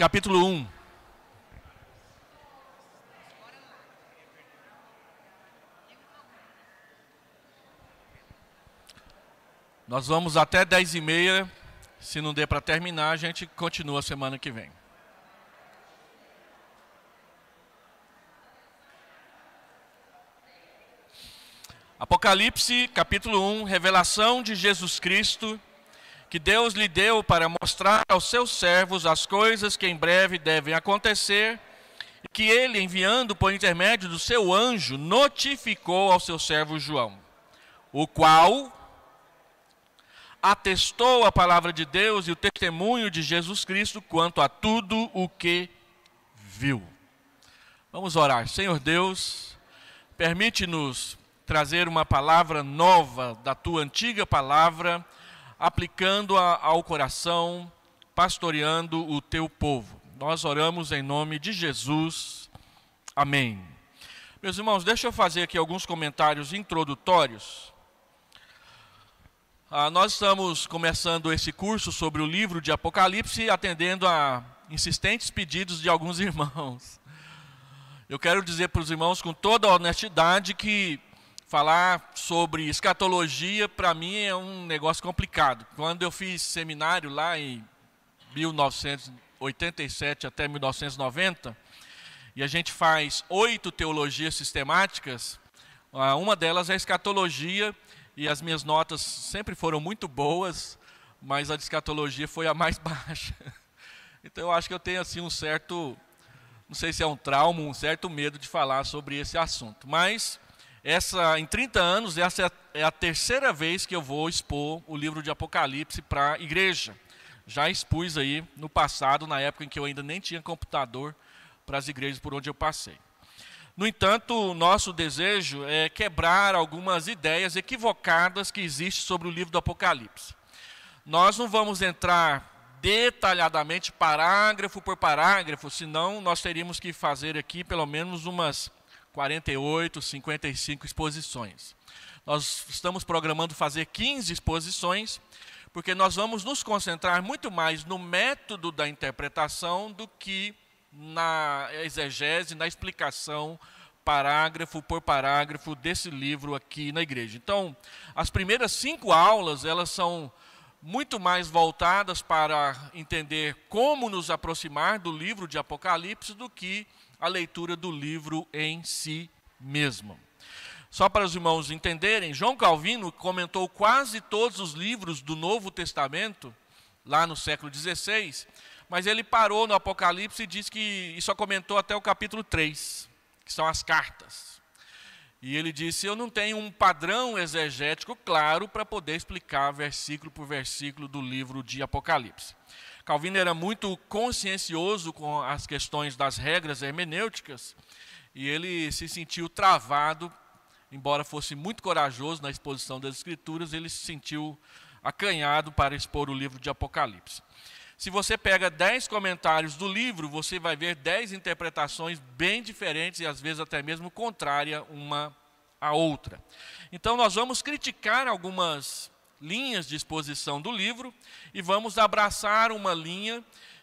capítulo 1. Nós vamos até 10 e meia. Se não der para terminar, a gente continua semana que vem. Apocalipse, capítulo 1, revelação de Jesus Cristo que Deus lhe deu para mostrar aos seus servos as coisas que em breve devem acontecer, e que ele, enviando por intermédio do seu anjo, notificou ao seu servo João, o qual atestou a palavra de Deus e o testemunho de Jesus Cristo quanto a tudo o que viu. Vamos orar. Senhor Deus, permite-nos trazer uma palavra nova da tua antiga palavra aplicando-a ao coração, pastoreando o teu povo. Nós oramos em nome de Jesus. Amém. Meus irmãos, deixa eu fazer aqui alguns comentários introdutórios. Ah, nós estamos começando esse curso sobre o livro de Apocalipse, atendendo a insistentes pedidos de alguns irmãos. Eu quero dizer para os irmãos com toda honestidade que falar sobre escatologia, para mim, é um negócio complicado. Quando eu fiz seminário lá em 1987 até 1990, e a gente faz oito teologias sistemáticas, ah, uma delas é a escatologia, e as minhas notas sempre foram muito boas, mas a de escatologia foi a mais baixa. Então eu acho que eu tenho assim um certo, não sei se é um trauma, um certo medo de falar sobre esse assunto. Mas essa, em 30 anos, essa é a, é a terceira vez que eu vou expor o livro de Apocalipse para a igreja. Já expus aí no passado, na época em que eu ainda nem tinha computador para as igrejas por onde eu passei. No entanto, o nosso desejo é quebrar algumas ideias equivocadas que existem sobre o livro do Apocalipse. Nós não vamos entrar detalhadamente parágrafo por parágrafo, senão nós teríamos que fazer aqui pelo menos umas 48, 55 exposições. Nós estamos programando fazer 15 exposições, porque nós vamos nos concentrar muito mais no método da interpretação do que na exegese, na explicação parágrafo por parágrafo desse livro aqui na igreja. Então, as primeiras cinco aulas elas são muito mais voltadas para entender como nos aproximar do livro de Apocalipse do que a leitura do livro em si mesmo. Só para os irmãos entenderem, João Calvino comentou quase todos os livros do Novo Testamento, lá no século XVI, mas ele parou no Apocalipse e disse que e só comentou até o capítulo 3, que são as cartas. E ele disse: Eu não tenho um padrão exegético claro para poder explicar versículo por versículo do livro de Apocalipse. Calvino era muito consciencioso com as questões das regras hermenêuticas e ele se sentiu travado, embora fosse muito corajoso na exposição das Escrituras, ele se sentiu acanhado para expor o livro de Apocalipse. Se você pega dez comentários do livro, você vai ver dez interpretações bem diferentes e às vezes até mesmo contrária uma à outra. Então nós vamos criticar algumas linhas de exposição do livro e vamos abraçar uma linha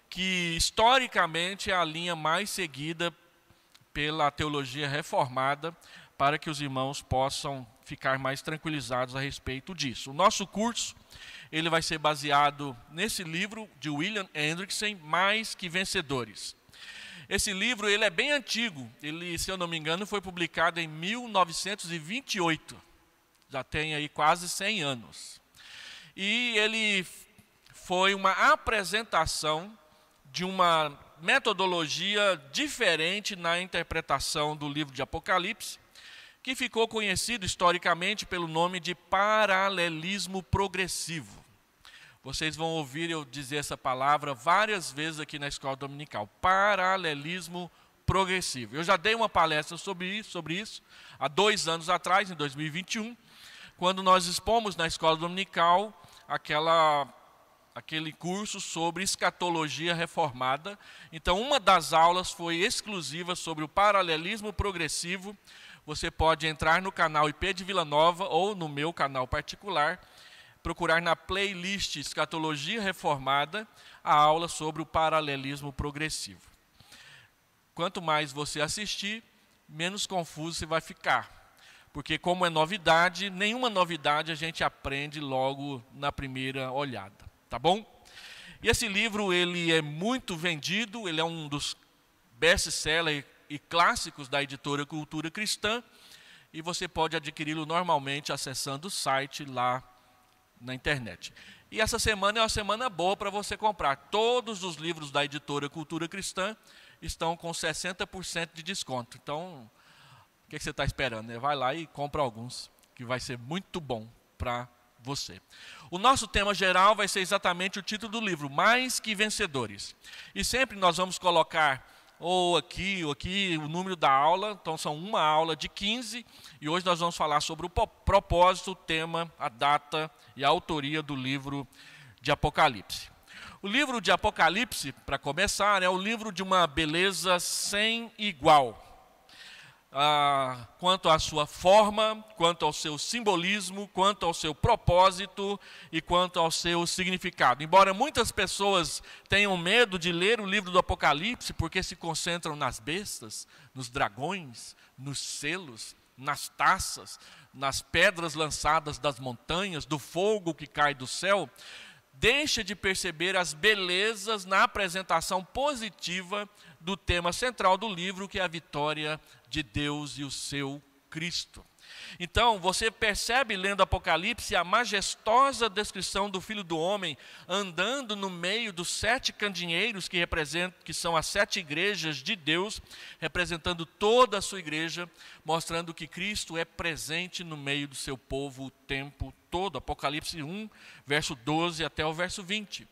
que historicamente é a linha mais seguida pela teologia reformada, para que os irmãos possam ficar mais tranquilizados a respeito disso. O nosso curso, ele vai ser baseado nesse livro de William Hendrickson, Mais que Vencedores. Esse livro, ele é bem antigo. Ele, se eu não me engano, foi publicado em 1928. Já tem aí quase 100 anos e ele foi uma apresentação de uma metodologia diferente na interpretação do livro de Apocalipse, que ficou conhecido historicamente pelo nome de paralelismo progressivo. Vocês vão ouvir eu dizer essa palavra várias vezes aqui na escola dominical: paralelismo progressivo. Eu já dei uma palestra sobre isso, sobre isso há dois anos atrás, em 2021, quando nós expomos na escola dominical aquela aquele curso sobre escatologia reformada. Então, uma das aulas foi exclusiva sobre o paralelismo progressivo. Você pode entrar no canal IP de Vila Nova ou no meu canal particular, procurar na playlist Escatologia Reformada a aula sobre o paralelismo progressivo. Quanto mais você assistir, menos confuso você vai ficar. Porque, como é novidade, nenhuma novidade a gente aprende logo na primeira olhada, tá bom? E esse livro ele é muito vendido, ele é um dos best-sellers e clássicos da editora Cultura Cristã, e você pode adquiri-lo normalmente acessando o site lá na internet. E essa semana é uma semana boa para você comprar. Todos os livros da editora Cultura Cristã estão com 60% de desconto. Então, o é que, você está esperando? Né? Vai lá e compra alguns, que vai ser muito bom para você. O nosso tema geral vai ser exatamente o título do livro, Mais que Vencedores. E sempre nós vamos colocar ou aqui ou aqui o número da aula, então são uma aula de 15 e hoje nós vamos falar sobre o propósito, o tema, a data e a autoria do livro de Apocalipse. O livro de Apocalipse, para começar, né, é o livro de uma beleza sem igual ah, quanto à sua forma, quanto ao seu simbolismo, quanto ao seu propósito e quanto ao seu significado. Embora muitas pessoas tenham medo de ler o livro do Apocalipse porque se concentram nas bestas, nos dragões, nos selos, nas taças, nas pedras lançadas das montanhas, do fogo que cai do céu, deixa de perceber as belezas na apresentação positiva do tema central do livro, que é a vitória de Deus e o seu Cristo. Então, você percebe lendo Apocalipse a majestosa descrição do Filho do Homem andando no meio dos sete candinheiros que representam, que são as sete igrejas de Deus, representando toda a sua igreja, mostrando que Cristo é presente no meio do seu povo o tempo todo todo, Apocalipse 1, verso 12 até o verso 20.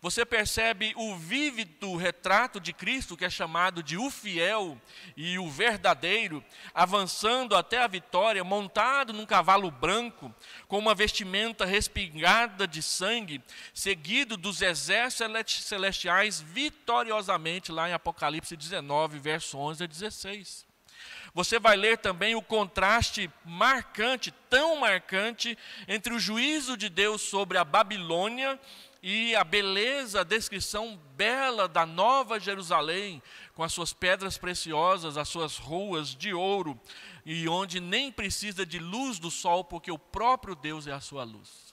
Você percebe o vívido retrato de Cristo, que é chamado de o fiel e o verdadeiro, avançando até a vitória, montado num cavalo branco, com uma vestimenta respingada de sangue, seguido dos exércitos celestiais vitoriosamente, lá em Apocalipse 19, verso 11 a 16. Você vai ler também o contraste marcante, tão marcante, entre o juízo de Deus sobre a Babilônia e a beleza, a descrição bela da Nova Jerusalém, com as suas pedras preciosas, as suas ruas de ouro, e onde nem precisa de luz do sol, porque o próprio Deus é a sua luz.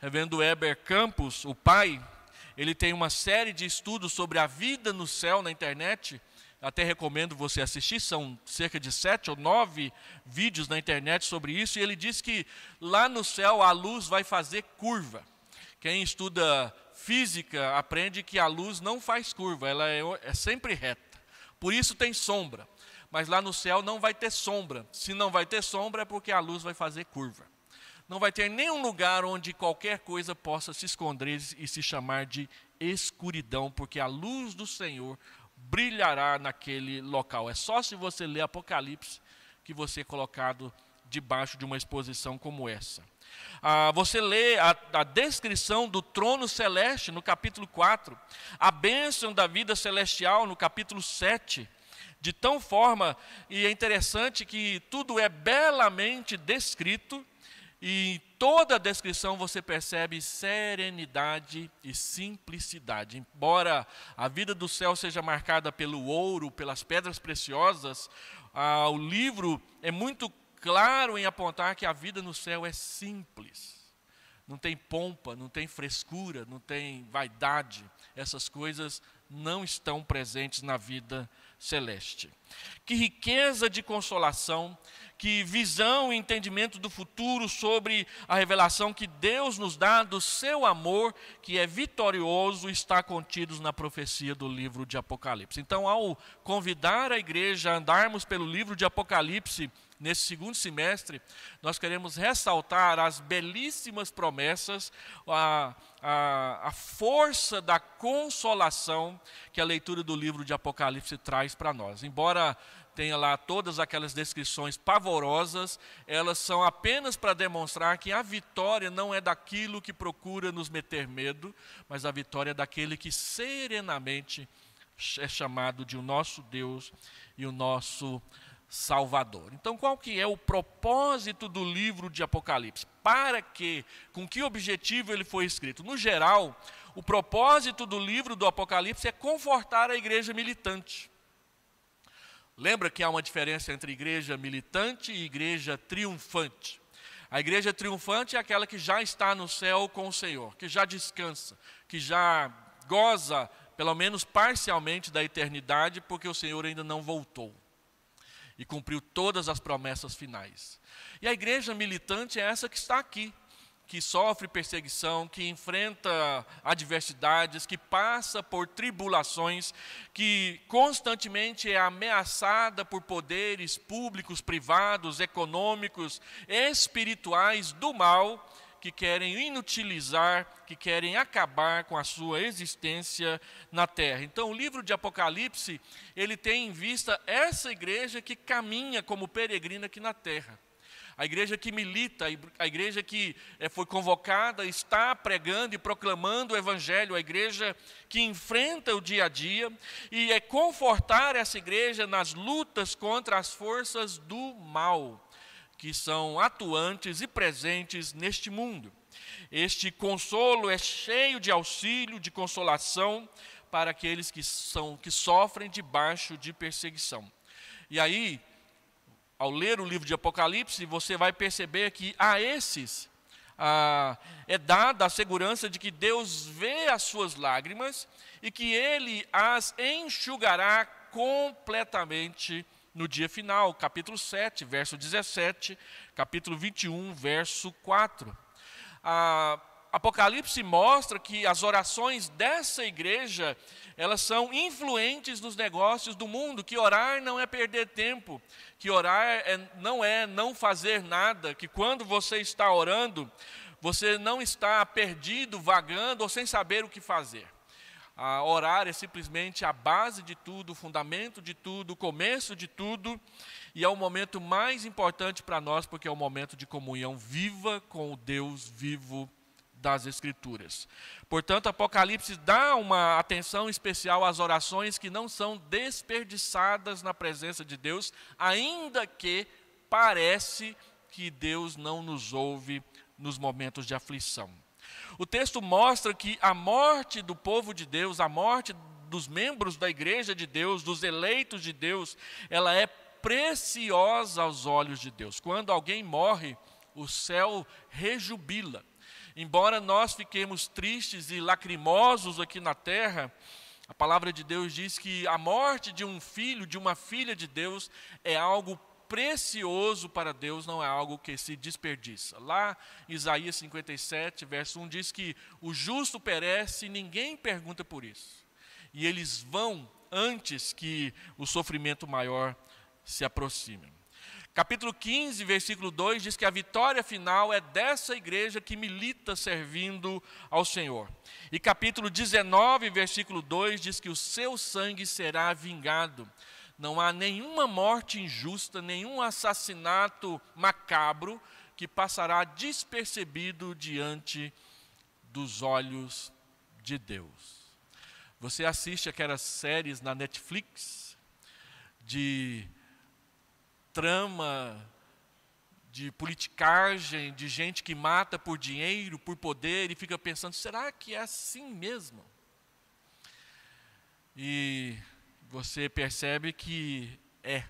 Revendo Heber Campos, o pai, ele tem uma série de estudos sobre a vida no céu na internet, até recomendo você assistir, são cerca de sete ou nove vídeos na internet sobre isso, e ele diz que lá no céu a luz vai fazer curva. Quem estuda física aprende que a luz não faz curva, ela é, é sempre reta. Por isso tem sombra. Mas lá no céu não vai ter sombra. Se não vai ter sombra, é porque a luz vai fazer curva não vai ter nenhum lugar onde qualquer coisa possa se esconder e se chamar de escuridão, porque a luz do Senhor brilhará naquele local. É só se você ler Apocalipse que você é colocado debaixo de uma exposição como essa. Ah, você lê a, a, descrição do trono celeste no capítulo 4, a bênção da vida celestial no capítulo 7, de tão forma, e é interessante que tudo é belamente descrito e em toda a descrição você percebe serenidade e simplicidade. Embora a vida do céu seja marcada pelo ouro, pelas pedras preciosas, ah, o livro é muito claro em apontar que a vida no céu é simples. Não tem pompa, não tem frescura, não tem vaidade. Essas coisas não estão presentes na vida celeste. Que riqueza de consolação que visão e entendimento do futuro sobre a revelação que Deus nos dá do seu amor, que é vitorioso, está contidos na profecia do livro de Apocalipse. Então, ao convidar a igreja a andarmos pelo livro de Apocalipse, nesse segundo semestre, nós queremos ressaltar as belíssimas promessas, a, a, a, força da consolação que a leitura do livro de Apocalipse traz para nós. Embora tenha lá todas aquelas descrições pavorosas, elas são apenas para demonstrar que a vitória não é daquilo que procura nos meter medo, mas a vitória é daquele que serenamente é chamado de o nosso Deus e o nosso Salvador. Então, qual que é o propósito do livro de Apocalipse? Para que, com que objetivo ele foi escrito? No geral, o propósito do livro do Apocalipse é confortar a igreja militante. Lembra que há uma diferença entre igreja militante e igreja triunfante. A igreja triunfante é aquela que já está no céu com o Senhor, que já descansa, que já goza, pelo menos parcialmente, da eternidade, porque o Senhor ainda não voltou e cumpriu todas as promessas finais. E a igreja militante é essa que está aqui, que sofre perseguição, que enfrenta adversidades, que passa por tribulações, que constantemente é ameaçada por poderes públicos, privados, econômicos, espirituais do mal, que querem inutilizar, que querem acabar com a sua existência na terra. Então, o livro de Apocalipse, ele tem em vista essa igreja que caminha como peregrina aqui na terra a igreja que milita, a igreja que eh, foi convocada, está pregando e proclamando o Evangelho, a igreja que enfrenta o dia a dia, e é confortar essa igreja nas lutas contra as forças do mal que são atuantes e presentes neste mundo. Este consolo é cheio de auxílio, de consolação para aqueles que, são, que sofrem debaixo de perseguição. E aí, ao ler o livro de Apocalipse, você vai perceber que a esses ah, é dada a segurança de que Deus vê as suas lágrimas e que Ele as enxugará completamente no dia final. Capítulo 7, verso 17, capítulo 21, verso 4. Ah, Apocalipse mostra que as orações dessa igreja, elas são influentes nos negócios do mundo, que orar não é perder tempo, que orar é, não é não fazer nada, que quando você está orando, você não está perdido, vagando ou sem saber o que fazer. orar é simplesmente a base de tudo, o fundamento de tudo, o começo de tudo, e é o momento mais importante para nós, porque é o momento de comunhão viva com o Deus vivo das Escrituras. Portanto, Apocalipse dá uma atenção especial às orações que não são desperdiçadas na presença de Deus, ainda que parece que Deus não nos ouve nos momentos de aflição. O texto mostra que a morte do povo de Deus, a morte dos membros da igreja de Deus, dos eleitos de Deus, ela é preciosa aos olhos de Deus. Quando alguém morre, o céu rejubila. Embora nós fiquemos tristes e lacrimosos aqui na terra, a palavra de Deus diz que a morte de um filho, de uma filha de Deus, é algo precioso para Deus, não é algo que se desperdiça. Lá, Isaías 57, verso 1 diz que o justo perece e ninguém pergunta por isso. E eles vão antes que o sofrimento maior se aproxime. Capítulo 15, versículo 2 diz que a vitória final é dessa igreja que milita servindo ao Senhor. E capítulo 19, versículo 2 diz que o seu sangue será vingado. Não há nenhuma morte injusta, nenhum assassinato macabro que passará despercebido diante dos olhos de Deus. Você assiste aquelas séries na Netflix de trama, de politicagem, de gente que mata por dinheiro, por poder, e fica pensando: será que é assim mesmo? E você percebe que é.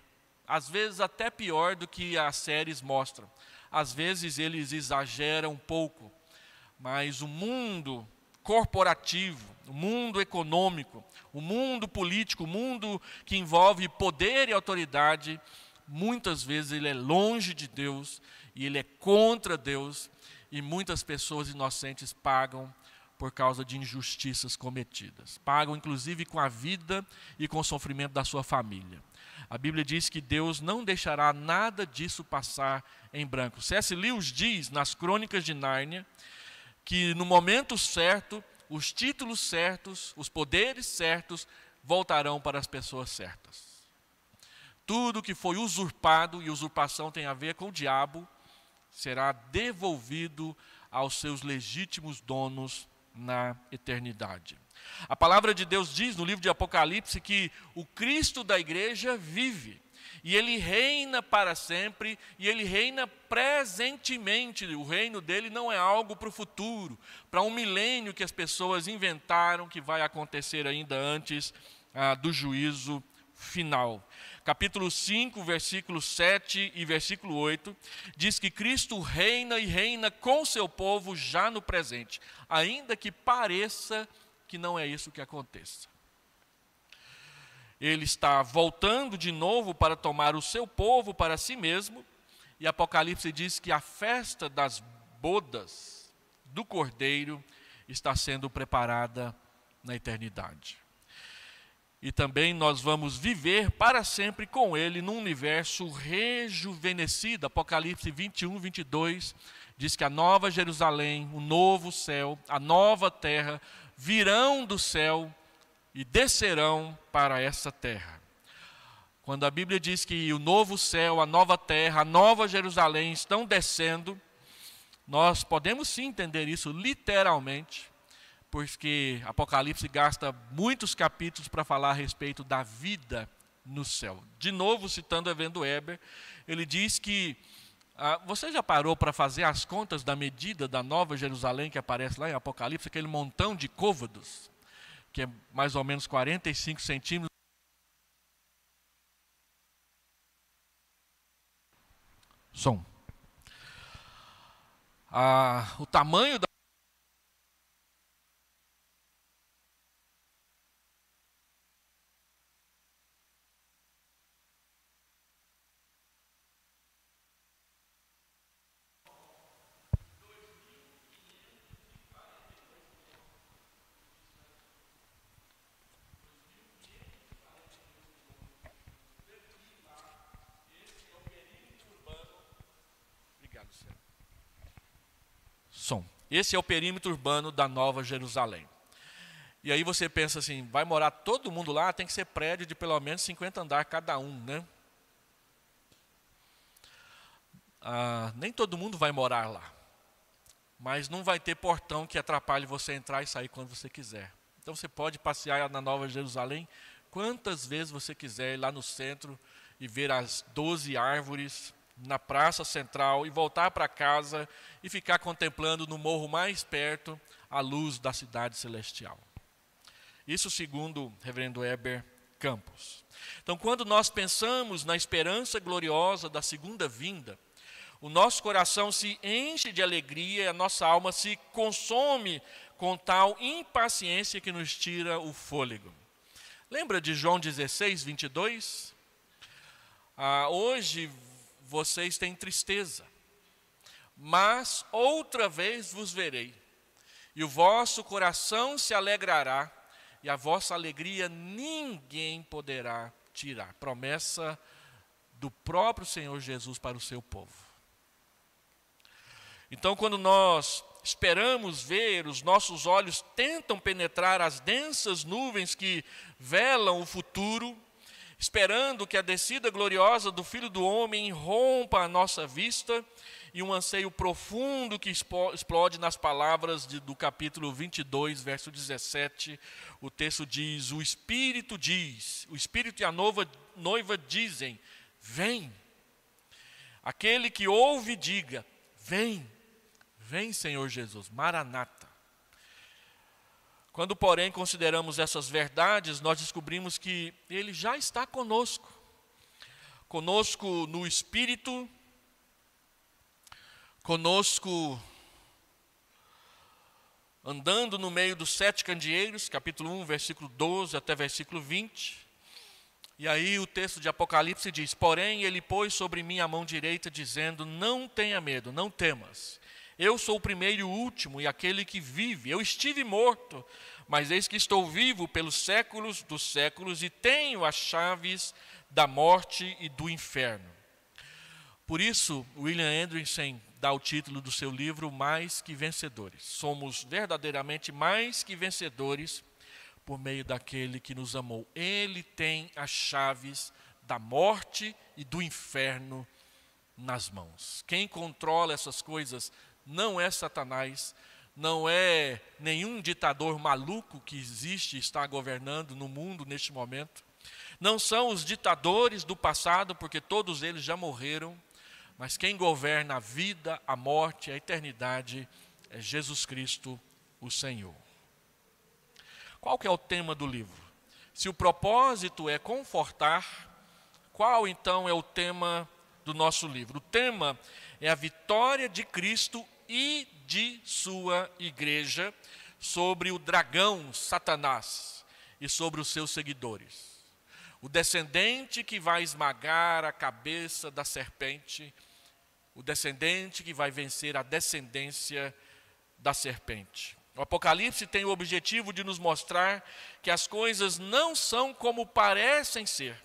Às vezes, até pior do que as séries mostram. Às vezes, eles exageram um pouco. Mas o mundo corporativo, o mundo econômico, o mundo político, o mundo que envolve poder e autoridade, muitas vezes ele é longe de Deus e ele é contra Deus, e muitas pessoas inocentes pagam por causa de injustiças cometidas. Pagam inclusive com a vida e com o sofrimento da sua família. A Bíblia diz que Deus não deixará nada disso passar em branco. C.S. Lewis diz nas Crônicas de Nárnia que no momento certo, os títulos certos, os poderes certos voltarão para as pessoas certas. Tudo que foi usurpado, e usurpação tem a ver com o diabo, será devolvido aos seus legítimos donos na eternidade. A palavra de Deus diz no livro de Apocalipse que o Cristo da igreja vive e ele reina para sempre e ele reina presentemente. O reino dele não é algo para o futuro, para um milênio que as pessoas inventaram que vai acontecer ainda antes ah, do juízo final capítulo 5, versículo 7 e versículo 8, diz que Cristo reina e reina com seu povo já no presente, ainda que pareça que não é isso que aconteça. Ele está voltando de novo para tomar o seu povo para si mesmo, e Apocalipse diz que a festa das bodas do Cordeiro está sendo preparada na eternidade. E também nós vamos viver para sempre com Ele num universo rejuvenescido. Apocalipse 21, 22 diz que a nova Jerusalém, o novo céu, a nova terra virão do céu e descerão para essa terra. Quando a Bíblia diz que o novo céu, a nova terra, a nova Jerusalém estão descendo, nós podemos sim entender isso literalmente porque Apocalipse gasta muitos capítulos para falar a respeito da vida no céu. De novo, citando Evendo Weber, ele diz que ah, você já parou para fazer as contas da medida da Nova Jerusalém que aparece lá em Apocalipse, aquele montão de côvados, que é mais ou menos 45 centímetros. Som. Ah, o tamanho da Esse é o perímetro urbano da Nova Jerusalém. E aí você pensa assim, vai morar todo mundo lá, tem que ser prédio de pelo menos 50 andares cada um, né? Ah, nem todo mundo vai morar lá. Mas não vai ter portão que atrapalhe você entrar e sair quando você quiser. Então você pode passear na Nova Jerusalém quantas vezes você quiser, ir lá no centro e ver as 12 árvores na praça central e voltar para casa e ficar contemplando no morro mais perto a luz da cidade celestial. Isso segundo o reverendo Heber Campos. Então, quando nós pensamos na esperança gloriosa da segunda vinda, o nosso coração se enche de alegria, a nossa alma se consome com tal impaciência que nos tira o fôlego. Lembra de João 16, 22? Ah, hoje vocês têm tristeza. Mas outra vez vos verei, e o vosso coração se alegrará, e a vossa alegria ninguém poderá tirar. Promessa do próprio Senhor Jesus para o seu povo. Então, quando nós esperamos ver, os nossos olhos tentam penetrar as densas nuvens que velam o futuro, esperando que a descida gloriosa do Filho do Homem rompa a nossa vista e um anseio profundo que explode nas palavras de, do capítulo 22, verso 17. O texto diz: O Espírito diz, o Espírito e a noiva, noiva dizem: Vem. Aquele que ouve, diga: Vem, vem, Senhor Jesus, Maranata. Quando, porém, consideramos essas verdades, nós descobrimos que Ele já está conosco. Conosco no Espírito, conosco andando no meio dos sete candeeiros, capítulo 1, versículo 12 até versículo 20. E aí o texto de Apocalipse diz: Porém, ele pôs sobre mim a mão direita, dizendo: Não tenha medo, não temas. Eu sou o primeiro e o último, e aquele que vive. Eu estive morto, mas eis que estou vivo pelos séculos dos séculos e tenho as chaves da morte e do inferno. Por isso, William Anderson dá o título do seu livro Mais que Vencedores. Somos verdadeiramente mais que vencedores por meio daquele que nos amou. Ele tem as chaves da morte e do inferno nas mãos. Quem controla essas coisas não é Satanás, não é nenhum ditador maluco que existe e está governando no mundo neste momento. Não são os ditadores do passado, porque todos eles já morreram, mas quem governa a vida, a morte, a eternidade é Jesus Cristo, o Senhor. Qual que é o tema do livro? Se o propósito é confortar, qual então é o tema do nosso livro? O tema é a vitória de Cristo e de sua igreja, sobre o dragão Satanás e sobre os seus seguidores. O descendente que vai esmagar a cabeça da serpente, o descendente que vai vencer a descendência da serpente. O Apocalipse tem o objetivo de nos mostrar que as coisas não são como parecem ser.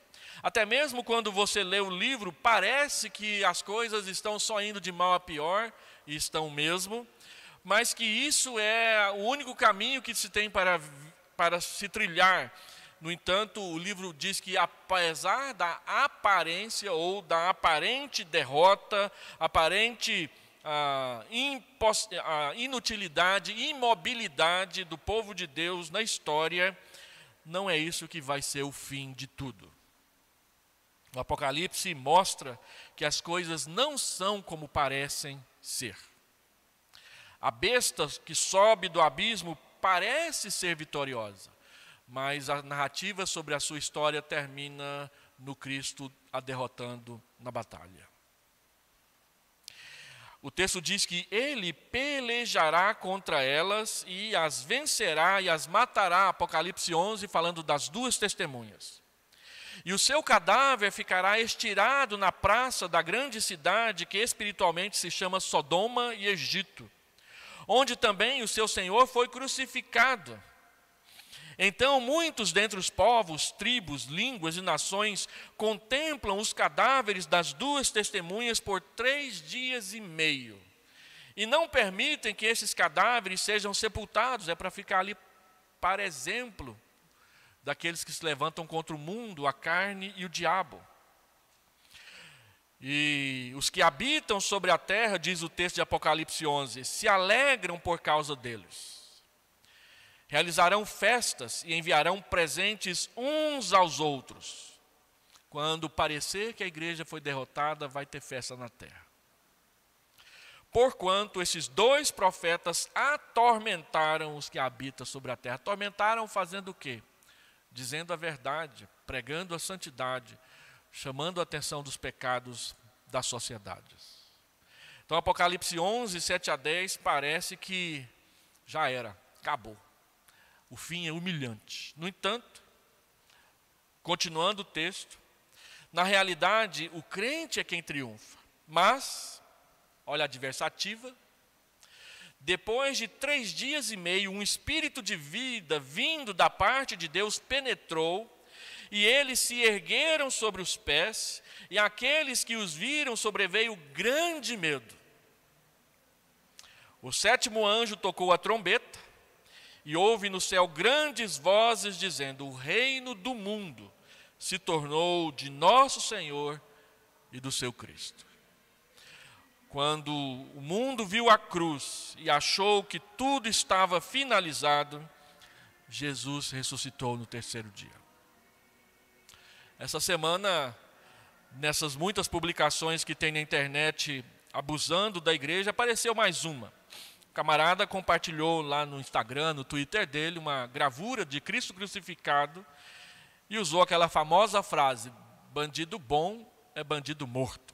Até mesmo quando você lê o livro, parece que as coisas estão só indo de mal a pior, e estão mesmo, mas que isso é o único caminho que se tem para, para se trilhar. No entanto, o livro diz que, apesar da aparência ou da aparente derrota, aparente ah, impos, ah, inutilidade, imobilidade do povo de Deus na história, não é isso que vai ser o fim de tudo. O Apocalipse mostra que as coisas não são como parecem ser. A besta que sobe do abismo parece ser vitoriosa, mas a narrativa sobre a sua história termina no Cristo a derrotando na batalha. O texto diz que ele pelejará contra elas e as vencerá e as matará. Apocalipse 11, falando das duas testemunhas. E o seu cadáver ficará estirado na praça da grande cidade que espiritualmente se chama Sodoma e Egito, onde também o seu Senhor foi crucificado. Então muitos dentre os povos, tribos, línguas e nações contemplam os cadáveres das duas testemunhas por três dias e meio. E não permitem que esses cadáveres sejam sepultados, é para ficar ali, para exemplo, daqueles que se levantam contra o mundo, a carne e o diabo. E os que habitam sobre a terra, diz o texto de Apocalipse 11, se alegram por causa deles. Realizarão festas e enviarão presentes uns aos outros. Quando parecer que a igreja foi derrotada, vai ter festa na terra. Porquanto esses dois profetas atormentaram os que habitam sobre a terra. Atormentaram fazendo o quê? dizendo a verdade, pregando a santidade, chamando a atenção dos pecados das sociedades. Então, Apocalipse 11, 7 a 10, parece que já era, acabou. O fim é humilhante. No entanto, continuando o texto, na realidade, o crente é quem triunfa, mas, olha a adversativa, depois de três dias e meio, um espírito de vida vindo da parte de Deus penetrou, e eles se ergueram sobre os pés, e aqueles que os viram sobreveio grande medo. O sétimo anjo tocou a trombeta, e houve no céu grandes vozes dizendo: O reino do mundo se tornou de nosso Senhor e do seu Cristo quando o mundo viu a cruz e achou que tudo estava finalizado, Jesus ressuscitou no terceiro dia. Essa semana, nessas muitas publicações que tem na internet abusando da igreja, apareceu mais uma. O camarada compartilhou lá no Instagram, no Twitter dele, uma gravura de Cristo crucificado e usou aquela famosa frase: bandido bom é bandido morto.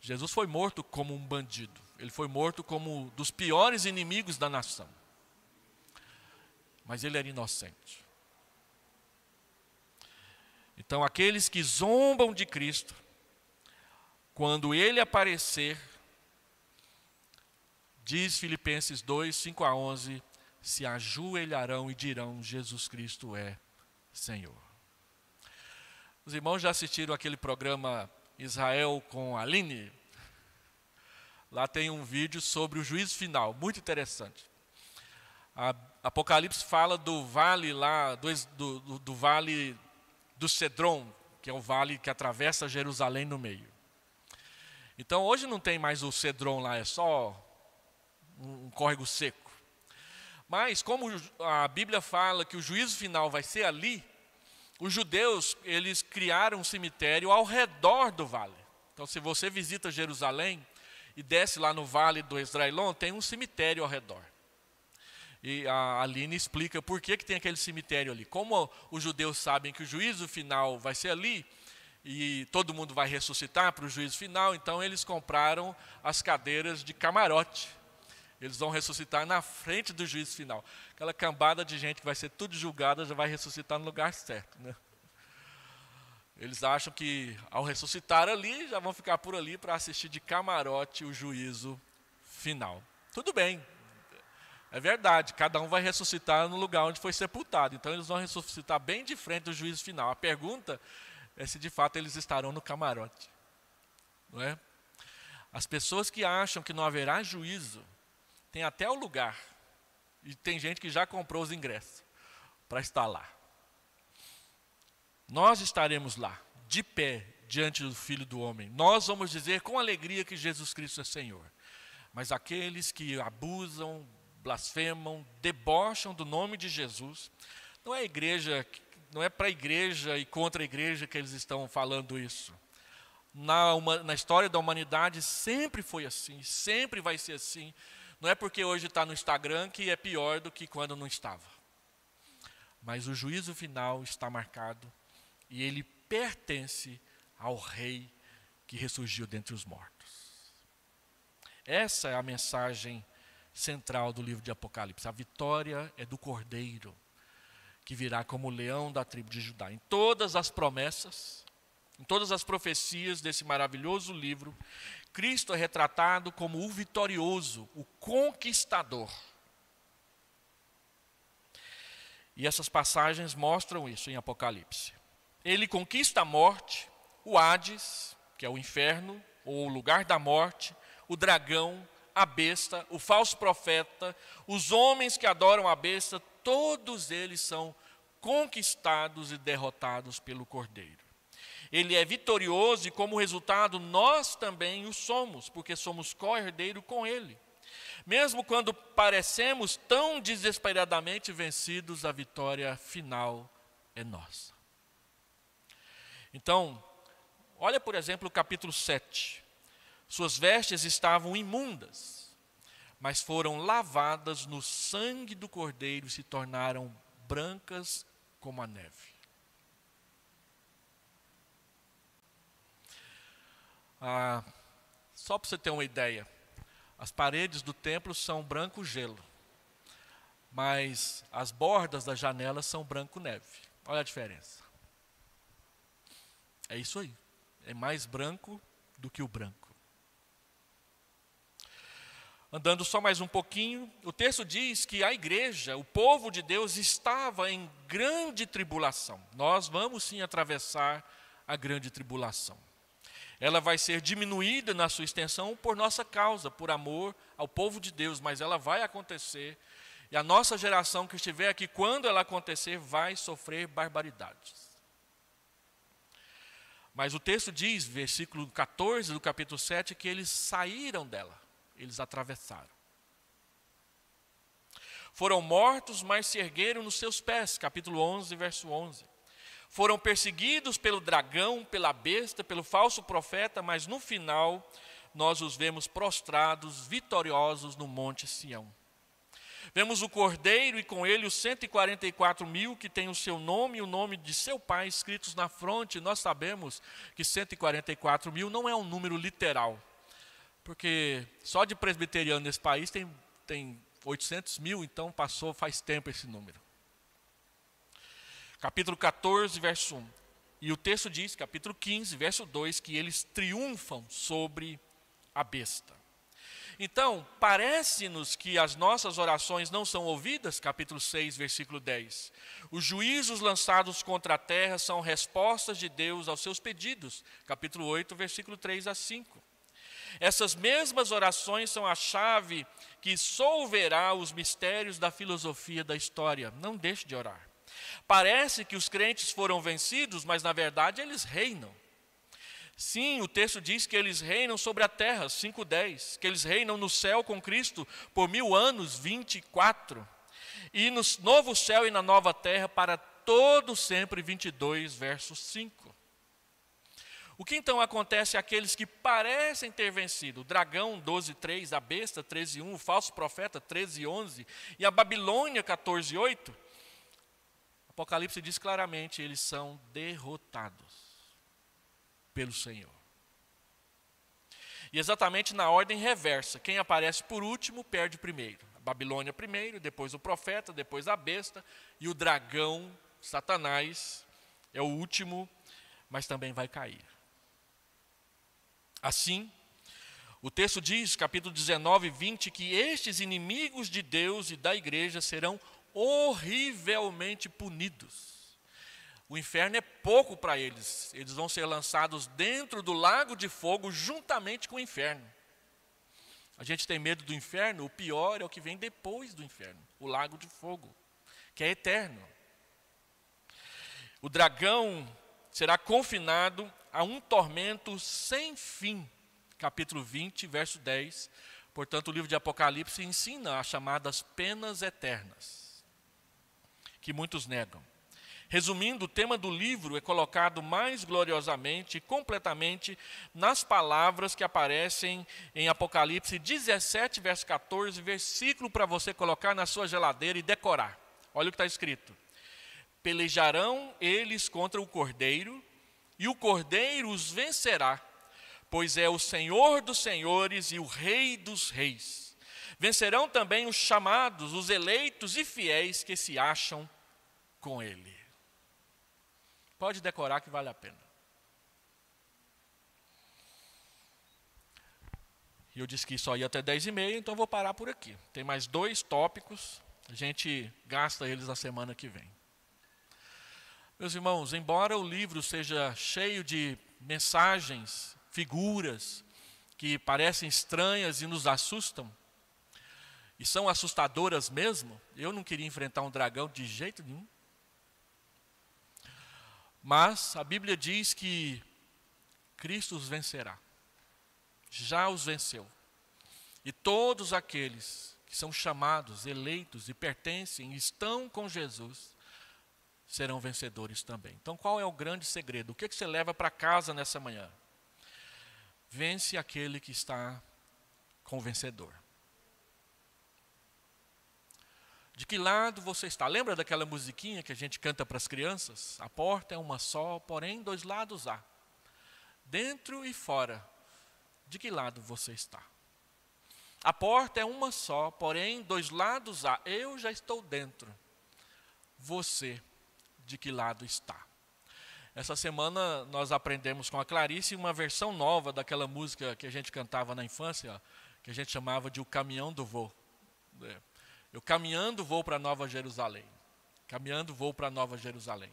Jesus foi morto como um bandido, ele foi morto como um dos piores inimigos da nação. Mas ele era inocente. Então, aqueles que zombam de Cristo, quando ele aparecer, diz Filipenses 2, 5 a 11, se ajoelharão e dirão: Jesus Cristo é Senhor. Os irmãos já assistiram aquele programa Israel com Aline, lá tem um vídeo sobre o juízo final, muito interessante. A Apocalipse fala do vale lá, do, do, do vale do Cedron, que é o vale que atravessa Jerusalém no meio. Então hoje não tem mais o Cedron lá, é só um córrego seco. Mas como a Bíblia fala que o juízo final vai ser ali, os judeus, eles criaram um cemitério ao redor do vale. Então, se você visita Jerusalém e desce lá no vale do Israelon, tem um cemitério ao redor. E a Aline explica por que, que tem aquele cemitério ali. Como os judeus sabem que o juízo final vai ser ali, e todo mundo vai ressuscitar para o juízo final, então eles compraram as cadeiras de camarote eles vão ressuscitar na frente do juízo final. Aquela cambada de gente que vai ser tudo julgada já vai ressuscitar no lugar certo. Né? Eles acham que ao ressuscitar ali, já vão ficar por ali para assistir de camarote o juízo final. Tudo bem, é verdade, cada um vai ressuscitar no lugar onde foi sepultado. Então eles vão ressuscitar bem de frente do juízo final. A pergunta é se de fato eles estarão no camarote. Não é? As pessoas que acham que não haverá juízo tem até o lugar. E tem gente que já comprou os ingressos para estar lá. Nós estaremos lá, de pé, diante do Filho do Homem. Nós vamos dizer com alegria que Jesus Cristo é Senhor. Mas aqueles que abusam, blasfemam, debocham do nome de Jesus, não é igreja, não é para a igreja e contra a igreja que eles estão falando isso. Na, uma, na história da humanidade sempre foi assim, sempre vai ser assim. Não é porque hoje está no Instagram que é pior do que quando não estava. Mas o juízo final está marcado e ele pertence ao Rei que ressurgiu dentre os mortos. Essa é a mensagem central do livro de Apocalipse. A vitória é do Cordeiro, que virá como leão da tribo de Judá. Em todas as promessas, em todas as profecias desse maravilhoso livro, Cristo é retratado como o vitorioso, o conquistador. E essas passagens mostram isso em Apocalipse. Ele conquista a morte, o Hades, que é o inferno, ou o lugar da morte, o dragão, a besta, o falso profeta, os homens que adoram a besta, todos eles são conquistados e derrotados pelo Cordeiro ele é vitorioso e, como resultado, nós também o somos, porque somos co-herdeiro com ele. Mesmo quando parecemos tão desesperadamente vencidos, a vitória final é nossa. Então, olha por exemplo o capítulo 7. Suas vestes estavam imundas, mas foram lavadas no sangue do cordeiro e se tornaram brancas como a neve. Ah, só para você ter uma ideia, as paredes do templo são branco gelo, mas as bordas das janelas são branco neve. Olha a diferença. É isso aí. É mais branco do que o branco. Andando só mais um pouquinho, o texto diz que a igreja, o povo de Deus, estava em grande tribulação. Nós vamos sim atravessar a grande tribulação ela vai ser diminuída na sua extensão por nossa causa, por amor ao povo de Deus, mas ela vai acontecer. E a nossa geração que estiver aqui, quando ela acontecer, vai sofrer barbaridades. Mas o texto diz, versículo 14 do capítulo 7, que eles saíram dela, eles atravessaram. Foram mortos, mas se ergueram nos seus pés, capítulo 11, verso 11. Foram perseguidos pelo dragão, pela besta, pelo falso profeta, mas no final nós os vemos prostrados, vitoriosos no Monte Sião. Vemos o cordeiro e com ele os 144 mil que têm o seu nome e o nome de seu pai escritos na fronte. Nós sabemos que 144 mil não é um número literal, porque só de presbiteriano nesse país tem, tem 800 mil, então passou faz tempo esse número capítulo 14, verso 1. E o texto diz, capítulo 15, verso 2, que eles triunfam sobre a besta. Então, parece-nos que as nossas orações não são ouvidas, capítulo 6, versículo 10. Os juízos lançados contra a terra são respostas de Deus aos seus pedidos, capítulo 8, versículo 3 a 5. Essas mesmas orações são a chave que solverá os mistérios da filosofia da história. Não deixe de orar. Parece que os crentes foram vencidos, mas na verdade eles reinam. Sim, o texto diz que eles reinam sobre a terra, 5:10, que eles reinam no céu com Cristo por mil anos, 24, e no novo céu e na nova terra para todo sempre, 22, verso 5. O que então acontece àqueles que parecem ter vencido? O dragão 12:3, a besta 13:1, o falso profeta 13:11 e a Babilônia 14:8? Apocalipse diz claramente: eles são derrotados pelo Senhor. E exatamente na ordem reversa: quem aparece por último perde primeiro. A Babilônia primeiro, depois o profeta, depois a besta e o dragão, Satanás, é o último, mas também vai cair. Assim, o texto diz, capítulo 19, 20, que estes inimigos de Deus e da igreja serão horrivelmente punidos. O inferno é pouco para eles. Eles vão ser lançados dentro do lago de fogo juntamente com o inferno. A gente tem medo do inferno, o pior é o que vem depois do inferno, o lago de fogo, que é eterno. O dragão será confinado a um tormento sem fim. Capítulo 20, verso 10. Portanto, o livro de Apocalipse ensina as chamadas penas eternas que muitos negam. Resumindo, o tema do livro é colocado mais gloriosamente e completamente nas palavras que aparecem em Apocalipse 17, verso 14, versículo para você colocar na sua geladeira e decorar. Olha o que está escrito: Pelejarão eles contra o cordeiro, e o cordeiro os vencerá, pois é o Senhor dos senhores e o Rei dos reis Vencerão também os chamados, os eleitos e fiéis que se acham com ele. Pode decorar que vale a pena. E eu disse que só ia até 10 e meia, então vou parar por aqui. Tem mais dois tópicos, a gente gasta eles na semana que vem. Meus irmãos, embora o livro seja cheio de mensagens, figuras que parecem estranhas e nos assustam, e são assustadoras mesmo. Eu não queria enfrentar um dragão de jeito nenhum. Mas a Bíblia diz que Cristo os vencerá. Já os venceu. E todos aqueles que são chamados, eleitos e pertencem, estão com Jesus, serão vencedores também. Então, qual é o grande segredo? O que, é que você leva para casa nessa manhã? Vence aquele que está com o vencedor. De que lado você está? Lembra daquela musiquinha que a gente canta para as crianças? A porta é uma só, porém dois lados há. Dentro e fora. De que lado você está? A porta é uma só, porém dois lados há. Eu já estou dentro. Você, de que lado está? Essa semana nós aprendemos com a Clarice uma versão nova daquela música que a gente cantava na infância, que a gente chamava de O Caminhão do Vô. Eu caminhando vou para Nova Jerusalém. Caminhando vou para Nova Jerusalém.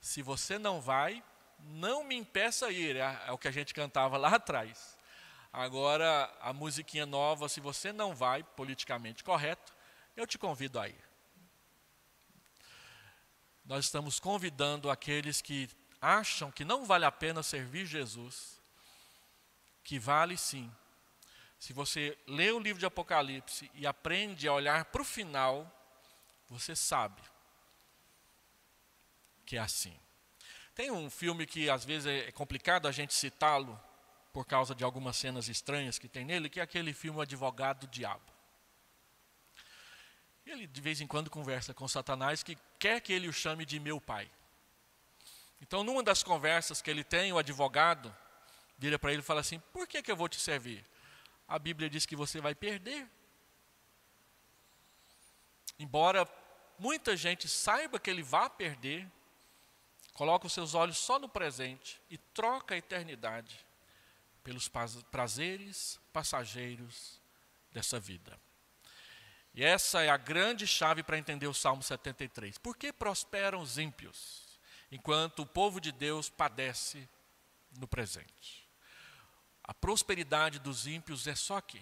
Se você não vai, não me impeça a ir. É, é o que a gente cantava lá atrás. Agora, a musiquinha nova, se você não vai, politicamente correto, eu te convido a ir. Nós estamos convidando aqueles que acham que não vale a pena servir Jesus, que vale sim se você lê o livro de Apocalipse e aprende a olhar para o final, você sabe que é assim. Tem um filme que às vezes é complicado a gente citá-lo por causa de algumas cenas estranhas que tem nele, que é aquele filme o Advogado do Diabo. Ele de vez em quando conversa com Satanás que quer que ele o chame de meu pai. Então, numa das conversas que ele tem, o advogado vira para ele e fala assim: Por que, que eu vou te servir? a Bíblia diz que você vai perder. Embora muita gente saiba que ele vai perder, coloca os seus olhos só no presente e troca a eternidade pelos prazeres passageiros dessa vida. E essa é a grande chave para entender o Salmo 73. Por que prosperam os ímpios, enquanto o povo de Deus padece no presente? A prosperidade dos ímpios é só aqui.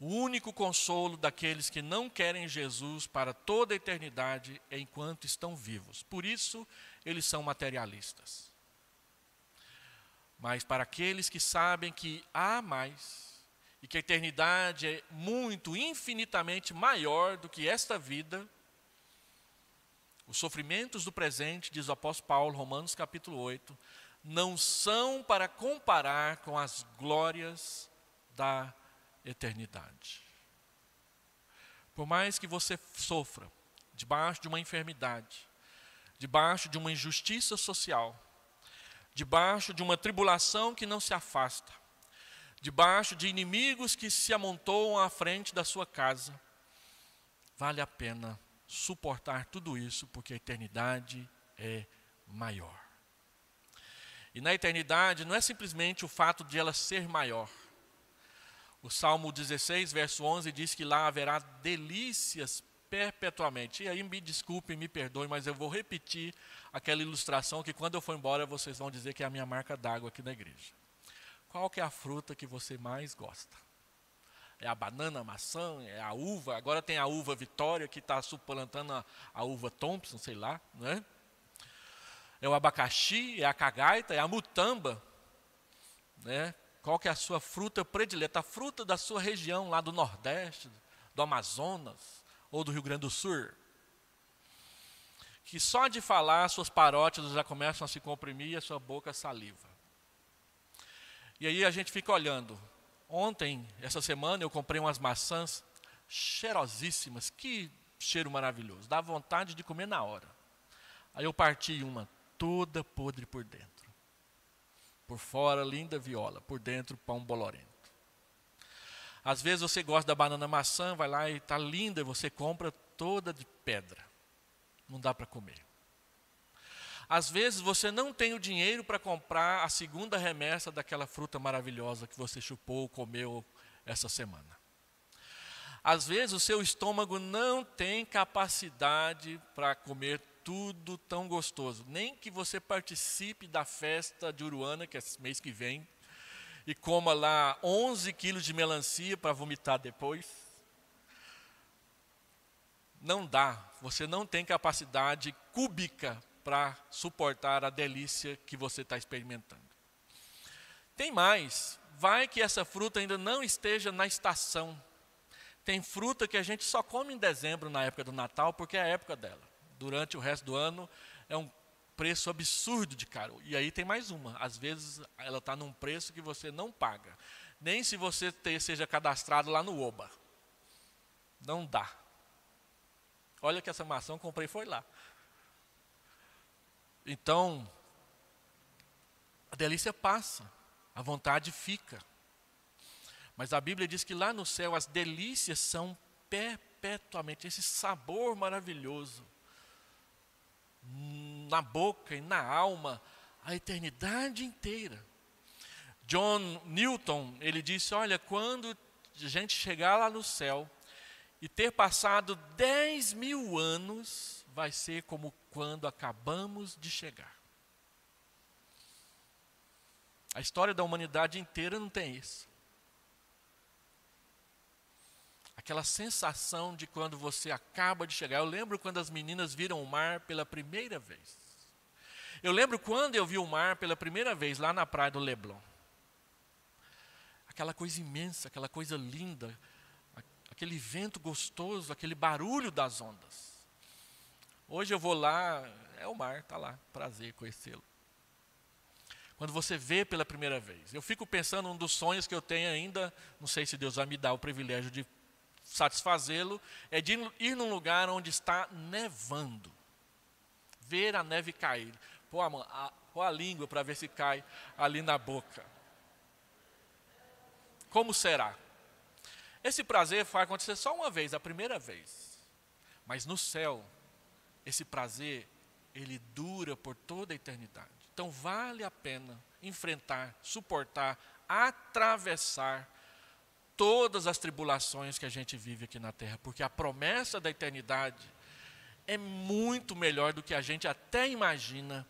O único consolo daqueles que não querem Jesus para toda a eternidade é enquanto estão vivos. Por isso, eles são materialistas. Mas para aqueles que sabem que há mais e que a eternidade é muito, infinitamente maior do que esta vida, os sofrimentos do presente, diz o apóstolo Paulo, Romanos capítulo 8, não são para comparar com as glórias da eternidade. Por mais que você sofra debaixo de uma enfermidade, debaixo de uma injustiça social, debaixo de uma tribulação que não se afasta, debaixo de inimigos que se amontoam à frente da sua casa, vale a pena suportar tudo isso, porque a eternidade é maior. E na eternidade não é simplesmente o fato de ela ser maior. O Salmo 16, verso 11 diz que lá haverá delícias perpetuamente. E aí me e me perdoe, mas eu vou repetir aquela ilustração que quando eu for embora vocês vão dizer que é a minha marca d'água aqui na igreja. Qual que é a fruta que você mais gosta? É a banana, a maçã, é a uva. Agora tem a uva Vitória que está suplantando a, a uva Thompson, sei lá, não é? É o abacaxi, é a cagaita, é a mutamba. Né? Qual que é a sua fruta predileta? A fruta da sua região, lá do Nordeste, do Amazonas ou do Rio Grande do Sul. Que só de falar, suas paróquias já começam a se comprimir e a sua boca saliva. E aí a gente fica olhando. Ontem, essa semana, eu comprei umas maçãs cheirosíssimas. Que cheiro maravilhoso. Dá vontade de comer na hora. Aí eu parti uma toda podre por dentro. Por fora, linda viola, por dentro, pão bolorento. Às vezes você gosta da banana maçã, vai lá e está linda, e você compra toda de pedra. Não dá para comer. Às vezes você não tem o dinheiro para comprar a segunda remessa daquela fruta maravilhosa que você chupou, ou comeu essa semana. Às vezes o seu estômago não tem capacidade para comer tudo tão gostoso. Nem que você participe da festa de Uruana, que é mês que vem, e coma lá 11 quilos de melancia para vomitar depois. Não dá. Você não tem capacidade cúbica para suportar a delícia que você está experimentando. Tem mais. Vai que essa fruta ainda não esteja na estação. Tem fruta que a gente só come em dezembro, na época do Natal, porque é a época dela durante o resto do ano é um preço absurdo de caro. E aí tem mais uma. Às vezes ela está num preço que você não paga. Nem se você ter, seja cadastrado lá no Oba. Não dá. Olha que essa maçã eu comprei foi lá. Então, a delícia passa, a vontade fica. Mas a Bíblia diz que lá no céu as delícias são perpetuamente, esse sabor maravilhoso na boca e na alma a eternidade inteira. John Newton, ele disse: Olha, quando a gente chegar lá no céu e ter passado 10 mil anos, vai ser como quando acabamos de chegar. A história da humanidade inteira não tem isso. Aquela sensação de quando você acaba de chegar. Eu lembro quando as meninas viram o mar pela primeira vez. Eu lembro quando eu vi o mar pela primeira vez lá na praia do Leblon. Aquela coisa imensa, aquela coisa linda, aquele vento gostoso, aquele barulho das ondas. Hoje eu vou lá, é o mar, está lá, prazer conhecê-lo. Quando você vê pela primeira vez, eu fico pensando um dos sonhos que eu tenho ainda, não sei se Deus vai me dar o privilégio de satisfazê-lo é de ir num lugar onde está nevando. Ver a neve cair. Pô a, a, pô a língua para ver se cai ali na boca. Como será? Esse prazer vai acontecer só uma vez, a primeira vez. Mas no céu, esse prazer, ele dura por toda a eternidade. Então vale a pena enfrentar, suportar, atravessar todas as tribulações que a gente vive aqui na terra, porque a promessa da eternidade é muito melhor do que a gente até imagina